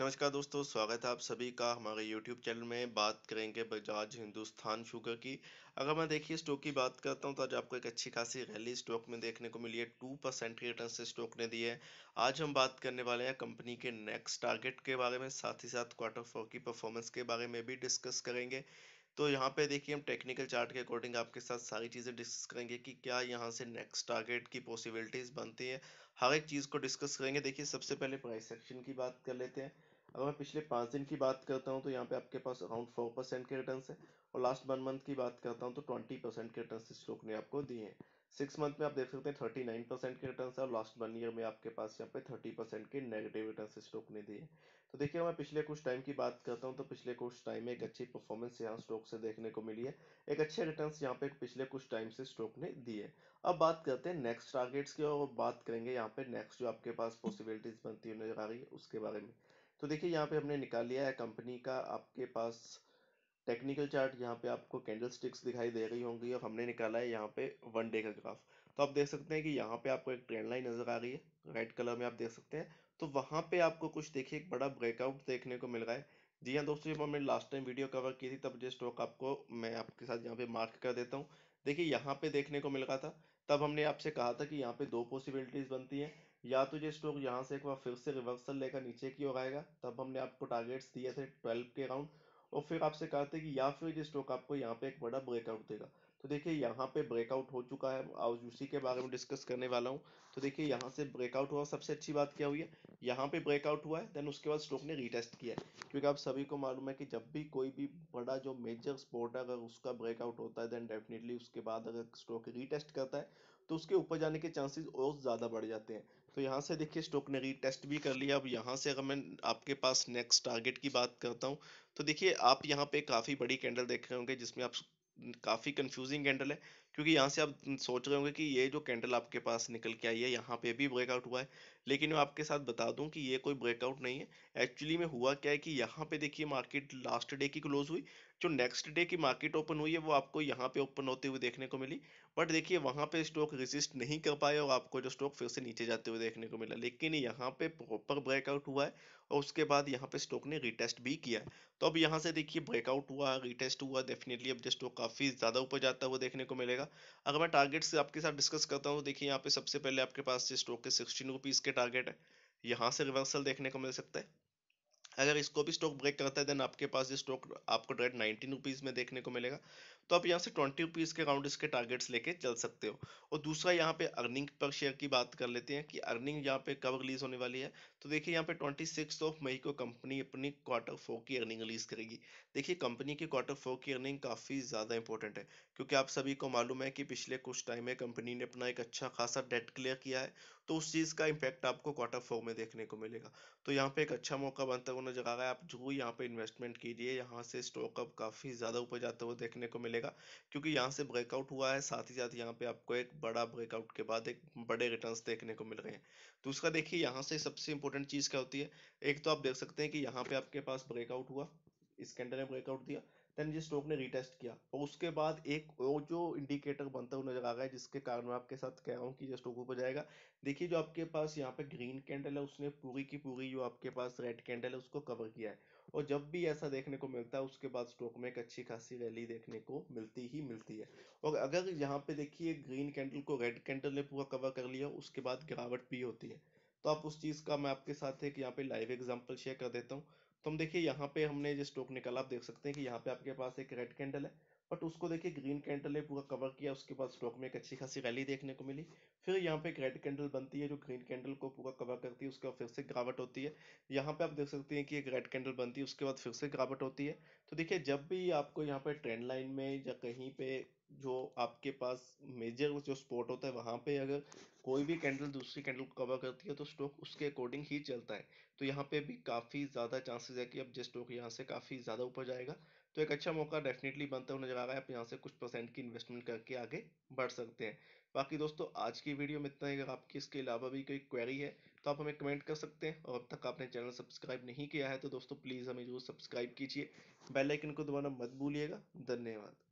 नमस्कार दोस्तों स्वागत है आप सभी का हमारे YouTube चैनल में बात करेंगे बजाज हिंदुस्तान शुगर की अगर मैं देखिए स्टॉक की बात करता हूं तो आज आपको एक अच्छी खासी रैली स्टॉक में देखने को मिली है टू परसेंट के रिटर्न से स्टॉक ने दिए है आज हम बात करने वाले हैं कंपनी के नेक्स्ट टारगेट के बारे में साथ ही साथ क्वार्टर फोर की परफॉर्मेंस के बारे में भी डिस्कस करेंगे तो यहाँ पे देखिए हम टेक्निकल चार्ट के अकॉर्डिंग आपके साथ सारी चीज़ें डिस्कस करेंगे कि क्या यहाँ से नेक्स्ट टारगेट की पॉसिबिलिटीज़ बनती है हर एक चीज़ को डिस्कस करेंगे देखिए सबसे पहले प्राइस सेक्शन की बात कर लेते हैं अगर मैं पिछले पाँच दिन की बात करता हूँ तो यहाँ पे आपके पास अराउंड फोर परसेंट के रिटर्न है और लास्ट वन मंथ की बात करता हूँ तो ट्वेंटी परसेंट के रिटर्न स्टॉक ने आपको दिए हैं सिक्स मंथ में आप देख सकते हैं थर्टी नाइन परसेंट के रिटर्न और लास्ट वन ईयर में आपके पास यहाँ पे थर्टी परसेंट के नेगेटिव रिटर्न स्टॉक ने दिए तो देखिए मैं पिछले कुछ टाइम की बात करता हूँ तो पिछले कुछ टाइम में एक अच्छी परफॉर्मेंस यहाँ स्टॉक से देखने को मिली है एक अच्छे रिटर्न यहाँ पे पिछले कुछ टाइम से स्टॉक ने दिए अब बात करते हैं नेक्स्ट टारगेट्स की और बात करेंगे यहाँ पे नेक्स्ट जो आपके पास पॉसिबिलिटीज बनती हुई नजर आ रही है उसके बारे में तो देखिए यहाँ पे हमने निकाल लिया है कंपनी का आपके पास टेक्निकल चार्ट यहाँ पे आपको कैंडल स्टिक्स दिखाई दे रही होंगी और हमने निकाला है यहाँ पे वन डे का ग्राफ तो आप देख सकते हैं कि यहाँ पे आपको एक ट्रेंड लाइन नजर आ रही है रेड कलर में आप देख सकते हैं तो वहाँ पे आपको कुछ देखिए एक बड़ा ब्रेकआउट देखने को मिल रहा है जी हाँ दोस्तों जब हमने लास्ट टाइम वीडियो कवर की थी तब ये स्टॉक आपको मैं आपके साथ यहाँ पे मार्क कर देता हूँ देखिए यहाँ पे देखने को मिल रहा था तब हमने आपसे कहा था कि यहाँ पे दो पॉसिबिलिटीज़ बनती हैं या तो ये स्टॉक यहाँ से एक बार फिर से रिवर्सल लेकर नीचे की ओर आएगा तब हमने आपको टारगेट्स दिए थे ट्वेल्व के अराउंड और फिर आपसे कहते हैं कि या फिर ये स्टॉक आपको यहाँ पे एक बड़ा ब्रेकआउट देगा तो देखिए यहाँ पे ब्रेकआउट हो चुका है आज उसी के बारे में डिस्कस करने वाला हूँ तो देखिए यहाँ से ब्रेकआउट हुआ सबसे अच्छी बात क्या हुई है यहाँ पे ब्रेकआउट हुआ है देन उसके बाद स्टॉक ने रीटेस्ट किया है क्योंकि आप सभी को मालूम है कि जब भी कोई भी बड़ा जो मेजर स्पोर्ट है अगर उसका ब्रेकआउट होता है देन डेफिनेटली उसके बाद अगर स्टॉक रीटेस्ट करता है तो उसके ऊपर जाने के चांसेस और ज़्यादा बढ़ जाते हैं तो यहाँ से देखिए स्टॉक ने रीटेस्ट भी कर लिया अब यहाँ से अगर मैं आपके पास नेक्स्ट टारगेट की बात करता हूँ तो देखिए आप यहाँ पे काफ़ी बड़ी कैंडल देख रहे होंगे जिसमें आप काफ़ी कंफ्यूजिंग कैंडल है क्योंकि यहाँ से आप सोच रहे होंगे कि ये जो कैंडल आपके पास निकल के आई है यहाँ पे भी ब्रेकआउट हुआ है लेकिन मैं आपके साथ बता दूं कि ये कोई ब्रेकआउट नहीं है एक्चुअली में हुआ क्या है कि यहाँ पे देखिए मार्केट लास्ट डे की क्लोज हुई जो नेक्स्ट डे की मार्केट ओपन हुई है वो आपको यहाँ पे ओपन होते हुए देखने को मिली बट देखिए वहाँ पे स्टॉक रिजिस्ट नहीं कर पाया और आपको जो स्टॉक फिर से नीचे जाते हुए देखने को मिला लेकिन यहाँ पे प्रॉपर ब्रेकआउट हुआ है और उसके बाद यहाँ पे स्टॉक ने रिटेस्ट भी किया है तो अब यहाँ से देखिए ब्रेकआउट हुआ रिटेस्ट हुआ डेफिनेटली अब जो स्टॉक काफ़ी ज़्यादा ऊपर जाता हुआ देखने को मिलेगा अगर मैं टारगेट्स आपके साथ डिस्कस करता हूँ तो देखिए यहाँ पे सबसे पहले आपके पास स्टॉक के सिक्सटीन रुपीज़ के टारगेट है यहाँ से रिवर्सल देखने को मिल सकता है अगर इसको भी स्टॉक ब्रेक करता है देन आपके पास ये स्टॉक आपको डायरेक्ट नाइनटीन रुपीज़ में देखने को मिलेगा तो आप यहाँ से ट्वेंटी रुपीज़ के अकाउंट इसके टारगेट्स लेके चल सकते हो और दूसरा यहाँ पे अर्निंग पर शेयर की बात कर लेते हैं कि अर्निंग यहाँ पे कब रिलीज़ होने वाली है तो देखिए यहाँ पे ट्वेंटी सिक्स ऑफ मई को कंपनी अपनी क्वार्टर फोर की अर्निंग रिलीज़ करेगी देखिए कंपनी की क्वार्टर फोर की अर्निंग काफ़ी ज़्यादा इंपॉर्टेंट है क्योंकि आप सभी को मालूम है कि पिछले कुछ टाइम में कंपनी ने अपना एक अच्छा खासा डेट क्लियर किया है तो उस चीज़ का इम्पैक्ट आपको क्वार्टर फोर में देखने को मिलेगा तो यहाँ पे एक अच्छा मौका बनता हुआ नजर आ रहा है आप जो यहाँ पे इन्वेस्टमेंट कीजिए यहाँ से स्टॉक अब काफ़ी ज़्यादा ऊपर जाते हुए देखने को मिलेगा मिलेगा क्योंकि यहाँ से ब्रेकआउट हुआ है साथ ही साथ यहाँ पे आपको एक बड़ा ब्रेकआउट के बाद एक बड़े रिटर्न देखने को मिल रहे हैं दूसरा देखिए यहाँ से सबसे इंपॉर्टेंट चीज़ क्या होती है एक तो आप देख सकते हैं कि यहाँ पे आपके पास ब्रेकआउट हुआ इस कैंडल ने ब्रेकआउट दिया देन ये स्टॉक ने रीटेस्ट किया और उसके बाद एक और जो इंडिकेटर बनता हुआ नजर आ रहा है जिसके कारण मैं आपके साथ कह रहा हूँ कि ये स्टॉक ऊपर जाएगा देखिए जो आपके पास यहाँ पे ग्रीन कैंडल है उसने पूरी की पूरी जो आपके पास रेड कैंडल है उसको कवर किया है और जब भी ऐसा देखने को मिलता है उसके बाद स्टॉक में एक अच्छी खासी रैली देखने को मिलती ही मिलती है और अगर यहाँ पे देखिए ग्रीन कैंडल को रेड कैंडल ने पूरा कवर कर लिया उसके बाद गिरावट भी होती है तो आप उस चीज़ का मैं आपके साथ एक यहाँ पे लाइव एग्जाम्पल शेयर कर देता हूँ तो हम देखिए यहाँ पे हमने जो स्टॉक निकाला आप देख सकते हैं कि यहाँ पे आपके पास एक रेड कैंडल है बट उसको देखिए ग्रीन कैंडल ने पूरा कवर किया उसके बाद स्टॉक में एक अच्छी खासी रैली देखने को मिली फिर यहाँ पे एक रेड कैंडल बनती है जो ग्रीन कैंडल को पूरा कवर करती है उसके बाद फिर से गिरावट होती है यहाँ पे आप देख सकते हैं कि एक रेड कैंडल बनती है उसके बाद फिर से गिरावट होती है तो देखिए जब भी आपको यहाँ पे ट्रेंड लाइन में या कहीं पे जो आपके पास मेजर जो स्पॉट होता है वहाँ पे अगर कोई भी कैंडल दूसरी कैंडल को कवर करती है तो स्टॉक उसके अकॉर्डिंग ही चलता है तो यहाँ पे भी काफ़ी ज़्यादा चांसेस है कि अब जिस स्टॉक यहाँ से काफ़ी ज़्यादा ऊपर जाएगा तो एक अच्छा मौका डेफिनेटली बनता हुआ नजर आ रहा है आप यहाँ से कुछ परसेंट की इन्वेस्टमेंट करके आगे बढ़ सकते हैं बाकी दोस्तों आज की वीडियो में इतना ही अगर आपकी इसके अलावा भी कोई क्वेरी है तो आप हमें कमेंट कर सकते हैं और अब तक आपने चैनल सब्सक्राइब नहीं किया है तो दोस्तों प्लीज़ हमें जरूर सब्सक्राइब कीजिए बेल आइकन को दोबारा मत भूलिएगा धन्यवाद